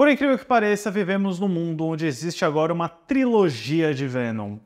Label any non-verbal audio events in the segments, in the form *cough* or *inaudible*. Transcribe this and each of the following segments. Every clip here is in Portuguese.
Por incrível que pareça, vivemos num mundo onde existe agora uma trilogia de Venom.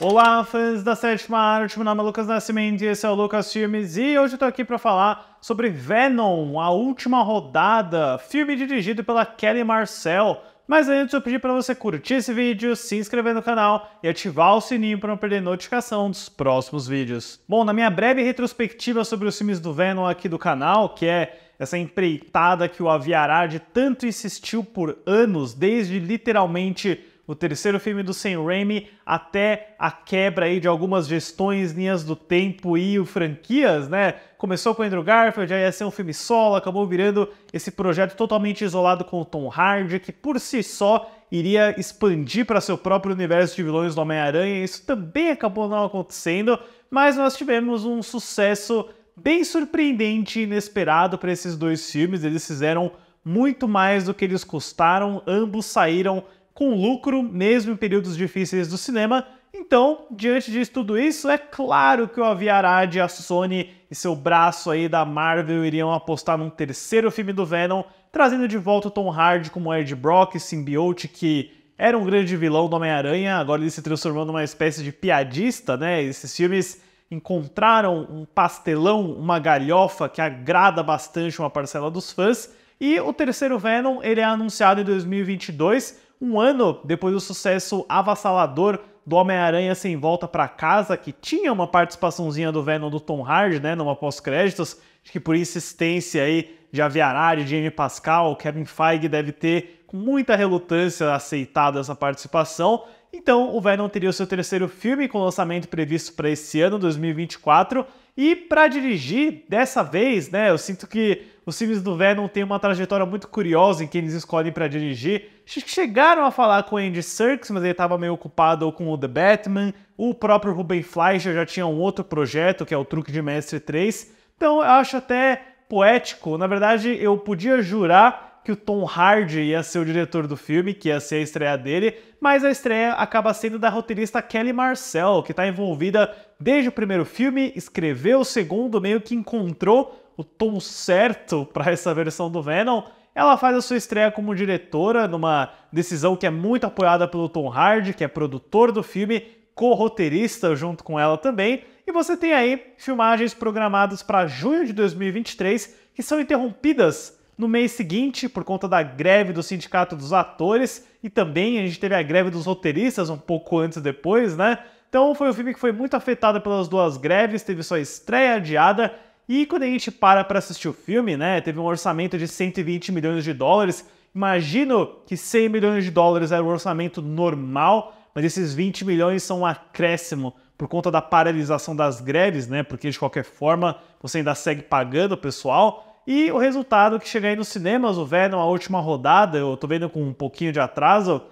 Olá, fãs da sétima arte, meu nome é Lucas Nascimento e esse é o Lucas Filmes e hoje eu tô aqui para falar sobre Venom, a última rodada, filme dirigido pela Kelly Marcel, mas antes eu pedi para você curtir esse vídeo, se inscrever no canal e ativar o sininho para não perder notificação dos próximos vídeos. Bom, na minha breve retrospectiva sobre os filmes do Venom aqui do canal, que é essa empreitada que o Aviarad tanto insistiu por anos, desde literalmente o terceiro filme do Sam Raimi, até a quebra aí de algumas gestões, linhas do tempo e o franquias, né? Começou com Andrew Garfield, já ia é ser um filme solo, acabou virando esse projeto totalmente isolado com o Tom Hardy, que por si só iria expandir para seu próprio universo de vilões do Homem-Aranha. Isso também acabou não acontecendo, mas nós tivemos um sucesso bem surpreendente e inesperado para esses dois filmes. Eles fizeram muito mais do que eles custaram, ambos saíram com lucro, mesmo em períodos difíceis do cinema. Então, diante de tudo isso, é claro que o Aviarad, a Sony e seu braço aí da Marvel iriam apostar num terceiro filme do Venom, trazendo de volta o Tom Hardy como Ed Brock, simbiote que era um grande vilão do Homem-Aranha, agora ele se transformou numa espécie de piadista, né? Esses filmes encontraram um pastelão, uma galhofa que agrada bastante uma parcela dos fãs. E o terceiro Venom, ele é anunciado em 2022, um ano depois do sucesso avassalador do Homem-Aranha Sem Volta para Casa, que tinha uma participaçãozinha do Venom do Tom Hardy, né, numa pós-créditos, acho que por insistência aí de Aviarari, Jamie Pascal, Kevin Feige deve ter com muita relutância aceitado essa participação. Então, o Venom teria o seu terceiro filme com lançamento previsto para esse ano, 2024, e para dirigir, dessa vez, né, eu sinto que os filmes do Venom têm uma trajetória muito curiosa em quem eles escolhem para dirigir. Chegaram a falar com o Andy Serkis, mas ele estava meio ocupado com o The Batman. O próprio Ruben Fleischer já tinha um outro projeto, que é o Truque de Mestre 3. Então eu acho até poético. Na verdade, eu podia jurar que o Tom Hardy ia ser o diretor do filme, que ia ser a estreia dele, mas a estreia acaba sendo da roteirista Kelly Marcel, que está envolvida desde o primeiro filme, escreveu o segundo, meio que encontrou o tom certo para essa versão do Venom. Ela faz a sua estreia como diretora numa decisão que é muito apoiada pelo Tom Hardy, que é produtor do filme, co-roteirista junto com ela também. E você tem aí filmagens programadas para junho de 2023 que são interrompidas no mês seguinte, por conta da greve do Sindicato dos Atores, e também a gente teve a greve dos roteiristas um pouco antes depois, né? Então foi um filme que foi muito afetado pelas duas greves, teve sua estreia adiada, e quando a gente para para assistir o filme, né, teve um orçamento de 120 milhões de dólares. Imagino que 100 milhões de dólares era o orçamento normal, mas esses 20 milhões são um acréscimo por conta da paralisação das greves, né? Porque de qualquer forma você ainda segue pagando o pessoal. E o resultado que chega aí nos cinemas, o Venom, a última rodada, eu tô vendo com um pouquinho de atraso,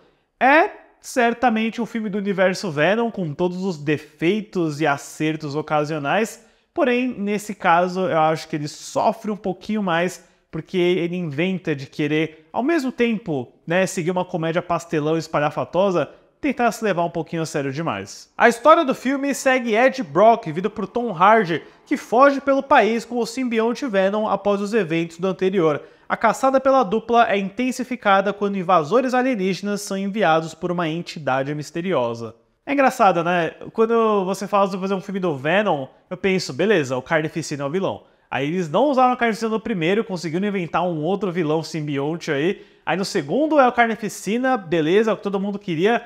é certamente um filme do universo Venom, com todos os defeitos e acertos ocasionais. Porém, nesse caso, eu acho que ele sofre um pouquinho mais, porque ele inventa de querer, ao mesmo tempo, né, seguir uma comédia pastelão e espalhafatosa, tentar se levar um pouquinho a sério demais. A história do filme segue Ed Brock, vindo por Tom Hardy, que foge pelo país com o simbionte Venom após os eventos do anterior. A caçada pela dupla é intensificada quando invasores alienígenas são enviados por uma entidade misteriosa. É engraçado, né? Quando você fala de fazer um filme do Venom, eu penso, beleza, o Carnificina é o vilão. Aí eles não usaram o Carnificina no primeiro, conseguiram inventar um outro vilão simbionte aí. Aí no segundo é o Carnificina, beleza, é o que todo mundo queria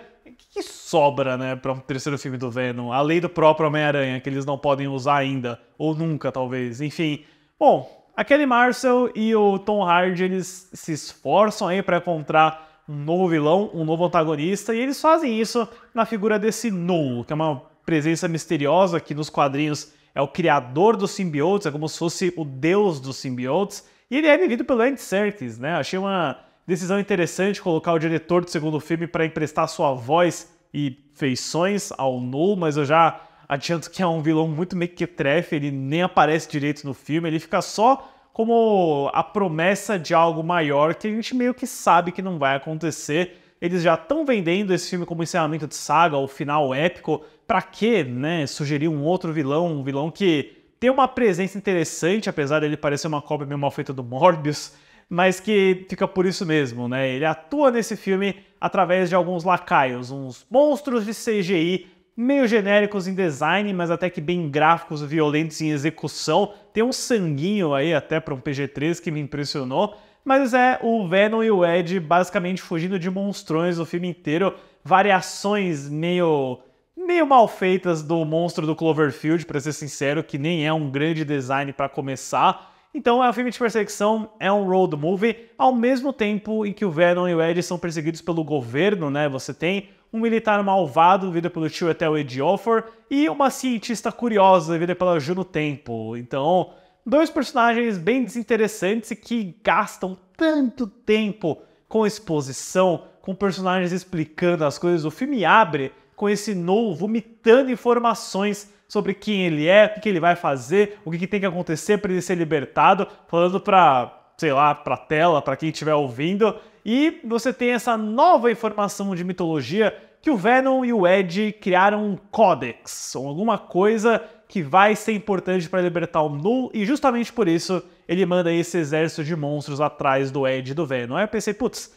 sobra, né, para um terceiro filme do Venom. A lei do próprio Homem-Aranha, que eles não podem usar ainda, ou nunca, talvez. Enfim. Bom, a Kelly Marcel e o Tom Hardy, eles se esforçam aí para encontrar um novo vilão, um novo antagonista, e eles fazem isso na figura desse Null, que é uma presença misteriosa que nos quadrinhos é o criador dos simbiontes, é como se fosse o deus dos simbiontes, e ele é vivido pelo Andy Serkis, né? Achei uma decisão interessante colocar o diretor do segundo filme para emprestar sua voz e feições ao Nu, mas eu já adianto que é um vilão muito mequetrefe, ele nem aparece direito no filme, ele fica só como a promessa de algo maior que a gente meio que sabe que não vai acontecer. Eles já estão vendendo esse filme como encerramento de saga, o final épico. Para que, né, sugerir um outro vilão, um vilão que tem uma presença interessante, apesar dele parecer uma cópia meio mal feita do Morbius mas que fica por isso mesmo, né? Ele atua nesse filme através de alguns lacaios, uns monstros de CGI meio genéricos em design, mas até que bem gráficos, violentos em execução. Tem um sanguinho aí até para um PG-3 que me impressionou. Mas é o Venom e o Ed basicamente fugindo de monstrões o filme inteiro. Variações meio meio mal feitas do monstro do Cloverfield, para ser sincero, que nem é um grande design para começar. Então é um filme de perseguição, é um road movie, ao mesmo tempo em que o Venom e o Eddie são perseguidos pelo governo, né? Você tem um militar malvado, vida pelo tio até o Eddie Offer, e uma cientista curiosa, vida pela Juno Tempo. Então, dois personagens bem desinteressantes e que gastam tanto tempo com exposição, com personagens explicando as coisas. O filme abre com esse novo vomitando informações sobre quem ele é, o que ele vai fazer, o que, tem que acontecer para ele ser libertado, falando para, sei lá, para tela, para quem estiver ouvindo. E você tem essa nova informação de mitologia que o Venom e o Ed criaram um códex, ou alguma coisa que vai ser importante para libertar o Null, e justamente por isso ele manda esse exército de monstros atrás do Ed e do Venom. Aí eu pensei, putz,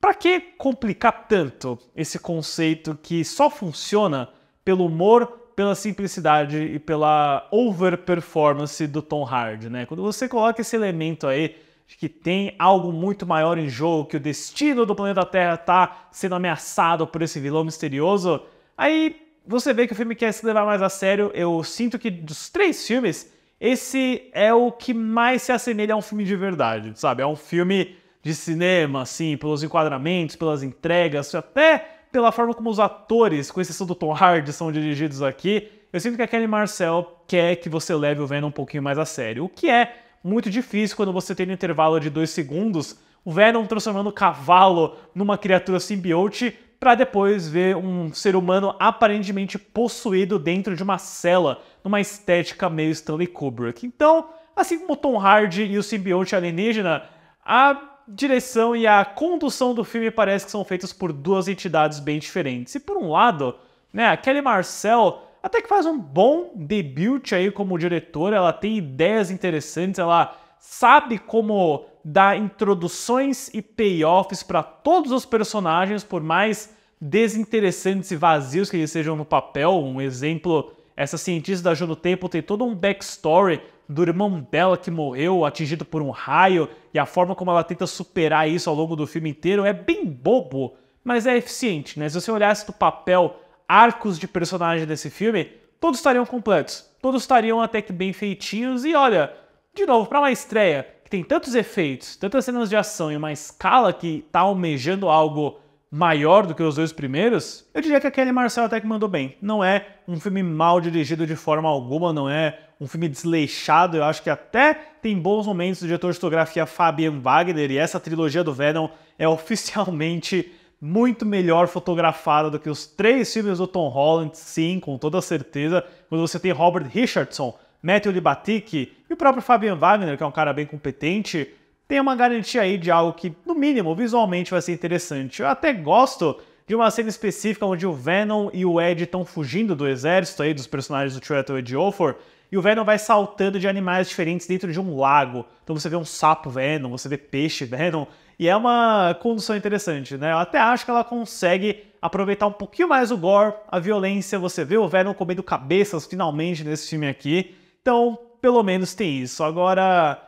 para que complicar tanto esse conceito que só funciona pelo humor pela simplicidade e pela overperformance do Tom Hardy, né? Quando você coloca esse elemento aí de que tem algo muito maior em jogo, que o destino do planeta Terra tá sendo ameaçado por esse vilão misterioso, aí você vê que o filme quer se levar mais a sério. Eu sinto que dos três filmes, esse é o que mais se assemelha a um filme de verdade, sabe? É um filme de cinema, assim, pelos enquadramentos, pelas entregas, até pela forma como os atores, com exceção do Tom Hardy, são dirigidos aqui, eu sinto que a Kelly Marcel quer que você leve o Venom um pouquinho mais a sério. O que é muito difícil quando você tem um intervalo de dois segundos o Venom transformando o cavalo numa criatura simbiote para depois ver um ser humano aparentemente possuído dentro de uma cela, numa estética meio Stanley Kubrick. Então, assim como Tom Hardy e o simbionte alienígena, a direção e a condução do filme parece que são feitas por duas entidades bem diferentes. E por um lado, né, a Kelly Marcel até que faz um bom debut aí como diretora, ela tem ideias interessantes, ela sabe como dar introduções e payoffs para todos os personagens, por mais desinteressantes e vazios que eles sejam no papel. Um exemplo, essa cientista da Jô do Tempo tem todo um backstory do irmão dela que morreu atingido por um raio e a forma como ela tenta superar isso ao longo do filme inteiro é bem bobo, mas é eficiente, né? Se você olhasse do papel arcos de personagem desse filme, todos estariam completos, todos estariam até que bem feitinhos e olha, de novo, para uma estreia que tem tantos efeitos, tantas cenas de ação e uma escala que tá almejando algo maior do que os dois primeiros, eu diria que a Kelly Marcel até que mandou bem. Não é um filme mal dirigido de forma alguma, não é um filme desleixado. Eu acho que até tem bons momentos do diretor de fotografia Fabian Wagner e essa trilogia do Venom é *laughs* oficialmente muito melhor fotografada do que os três filmes do Tom Holland, sim, com toda certeza. Quando você tem Robert Richardson, Matthew Libatic e o próprio Fabian Wagner, que é um cara bem competente, tem uma garantia aí de algo que, no mínimo, visualmente vai ser interessante. Eu até gosto de uma cena específica onde o Venom e o Ed estão fugindo do exército aí dos personagens do e de Ofor, e o Venom vai saltando de animais diferentes dentro de um lago. Então você vê um sapo Venom, você vê peixe Venom, e é uma condução interessante, né? Eu até acho que ela consegue aproveitar um pouquinho mais o gore, a violência, você vê o Venom comendo cabeças finalmente nesse filme aqui. Então, pelo menos tem isso. Agora,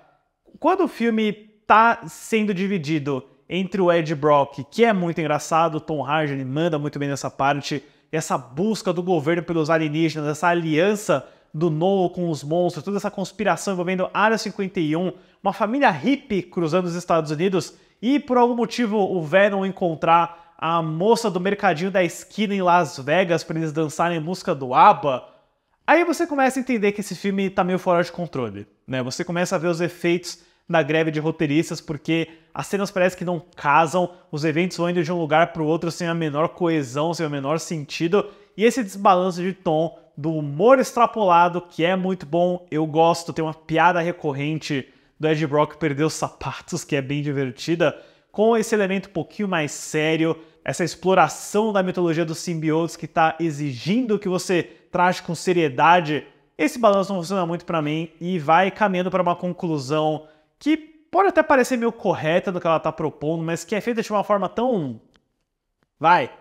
quando o filme tá sendo dividido entre o Ed Brock, que é muito engraçado, Tom Hardy ele manda muito bem nessa parte, essa busca do governo pelos alienígenas, essa aliança do Noah com os monstros, toda essa conspiração envolvendo Área 51, uma família hippie cruzando os Estados Unidos e por algum motivo o Venom encontrar a moça do mercadinho da esquina em Las Vegas para eles dançarem música do ABBA. Aí você começa a entender que esse filme tá meio fora de controle, né? Você começa a ver os efeitos da greve de roteiristas porque as cenas parecem que não casam, os eventos vão indo de um lugar para o outro sem a menor coesão, sem o menor sentido, e esse desbalanço de tom, do humor extrapolado, que é muito bom, eu gosto, tem uma piada recorrente do Ed Brock perder os sapatos, que é bem divertida, com esse elemento um pouquinho mais sério, essa exploração da mitologia dos simbiotes que está exigindo que você traje com seriedade, esse balanço não funciona muito para mim e vai caminhando para uma conclusão que pode até parecer meio correta do que ela está propondo, mas que é feita de uma forma tão. Vai,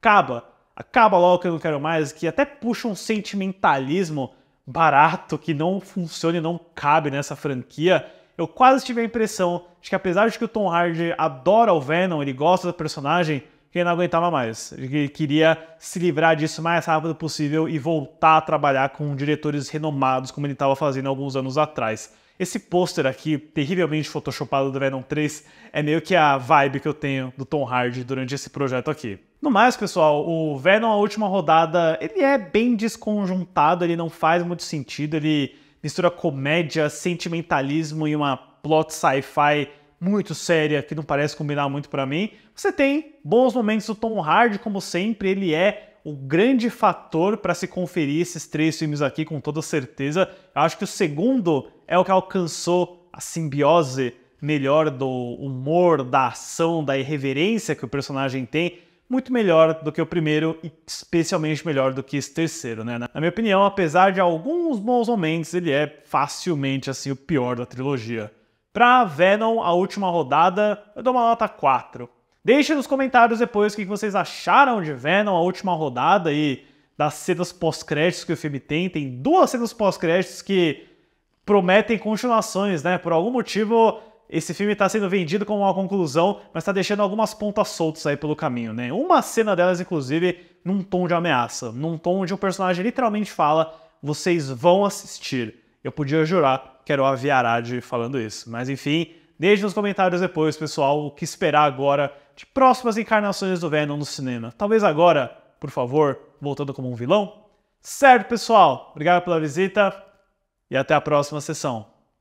acaba, acaba logo que eu não quero mais, que até puxa um sentimentalismo barato que não funciona e não cabe nessa franquia. Eu quase tive a impressão de que, apesar de que o Tom Hardy adora o Venom, ele gosta do personagem, que ele não aguentava mais. Ele queria se livrar disso o mais rápido possível e voltar a trabalhar com diretores renomados, como ele estava fazendo alguns anos atrás. Esse pôster aqui, terrivelmente photoshopado do Venom 3, é meio que a vibe que eu tenho do Tom Hardy durante esse projeto aqui. No mais, pessoal, o Venom, a última rodada, ele é bem desconjuntado, ele não faz muito sentido, ele mistura comédia, sentimentalismo e uma plot sci-fi muito séria que não parece combinar muito para mim. Você tem bons momentos do Tom Hardy, como sempre, ele é o grande fator para se conferir esses três filmes aqui com toda certeza. Eu acho que o segundo é o que alcançou a simbiose melhor do humor, da ação, da irreverência que o personagem tem, muito melhor do que o primeiro e especialmente melhor do que esse terceiro, né? Na minha opinião, apesar de alguns bons momentos, ele é facilmente assim o pior da trilogia. Pra Venom, a última rodada, eu dou uma nota 4. Deixe nos comentários depois o que vocês acharam de Venom, a última rodada e das cenas pós-créditos que o filme tem. Tem duas cenas pós-créditos que prometem continuações, né? Por algum motivo, esse filme está sendo vendido como uma conclusão, mas está deixando algumas pontas soltas aí pelo caminho, né? Uma cena delas, inclusive, num tom de ameaça, num tom onde o personagem literalmente fala: vocês vão assistir. Eu podia jurar que era o falando isso. Mas enfim, deixe nos comentários depois, pessoal, o que esperar agora de próximas encarnações do Venom no cinema. Talvez agora, por favor, voltando como um vilão. Certo, pessoal? Obrigado pela visita e até a próxima sessão.